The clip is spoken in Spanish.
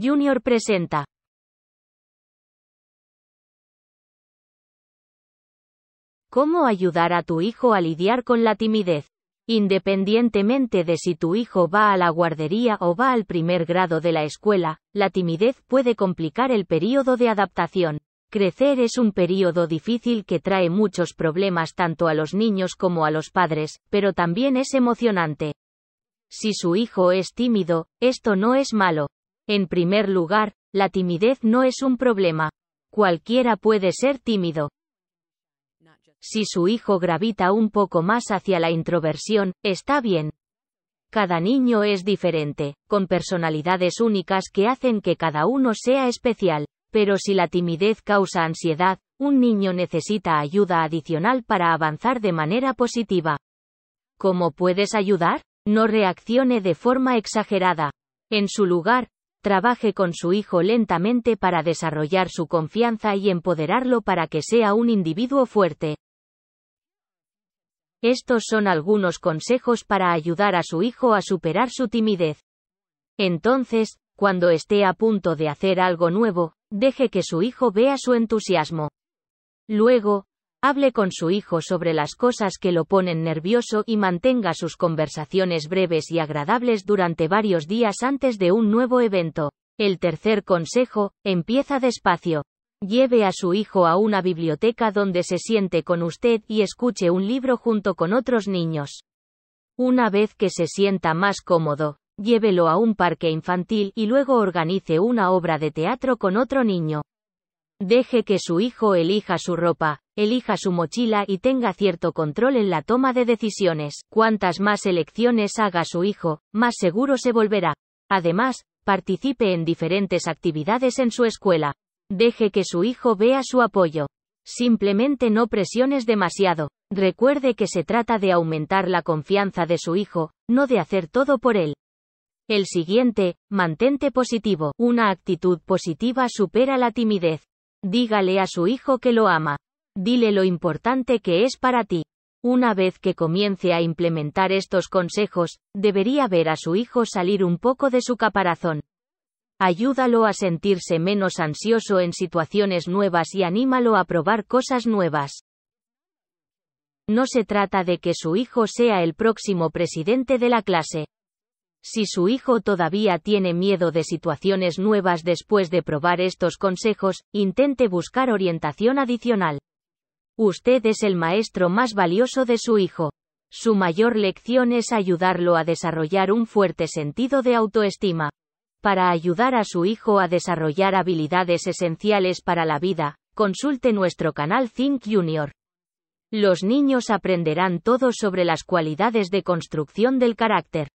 Junior presenta. ¿Cómo ayudar a tu hijo a lidiar con la timidez? Independientemente de si tu hijo va a la guardería o va al primer grado de la escuela, la timidez puede complicar el período de adaptación. Crecer es un período difícil que trae muchos problemas tanto a los niños como a los padres, pero también es emocionante. Si su hijo es tímido, esto no es malo. En primer lugar, la timidez no es un problema. Cualquiera puede ser tímido. Si su hijo gravita un poco más hacia la introversión, está bien. Cada niño es diferente, con personalidades únicas que hacen que cada uno sea especial. Pero si la timidez causa ansiedad, un niño necesita ayuda adicional para avanzar de manera positiva. ¿Cómo puedes ayudar? No reaccione de forma exagerada. En su lugar, trabaje con su hijo lentamente para desarrollar su confianza y empoderarlo para que sea un individuo fuerte. Estos son algunos consejos para ayudar a su hijo a superar su timidez. Entonces, cuando esté a punto de hacer algo nuevo, deje que su hijo vea su entusiasmo. Luego, Hable con su hijo sobre las cosas que lo ponen nervioso y mantenga sus conversaciones breves y agradables durante varios días antes de un nuevo evento. El tercer consejo, empieza despacio. Lleve a su hijo a una biblioteca donde se siente con usted y escuche un libro junto con otros niños. Una vez que se sienta más cómodo, llévelo a un parque infantil y luego organice una obra de teatro con otro niño. Deje que su hijo elija su ropa, elija su mochila y tenga cierto control en la toma de decisiones. Cuantas más elecciones haga su hijo, más seguro se volverá. Además, participe en diferentes actividades en su escuela. Deje que su hijo vea su apoyo. Simplemente no presiones demasiado. Recuerde que se trata de aumentar la confianza de su hijo, no de hacer todo por él. El siguiente, mantente positivo. Una actitud positiva supera la timidez. Dígale a su hijo que lo ama. Dile lo importante que es para ti. Una vez que comience a implementar estos consejos, debería ver a su hijo salir un poco de su caparazón. Ayúdalo a sentirse menos ansioso en situaciones nuevas y anímalo a probar cosas nuevas. No se trata de que su hijo sea el próximo presidente de la clase. Si su hijo todavía tiene miedo de situaciones nuevas después de probar estos consejos, intente buscar orientación adicional. Usted es el maestro más valioso de su hijo. Su mayor lección es ayudarlo a desarrollar un fuerte sentido de autoestima. Para ayudar a su hijo a desarrollar habilidades esenciales para la vida, consulte nuestro canal Think Junior. Los niños aprenderán todo sobre las cualidades de construcción del carácter.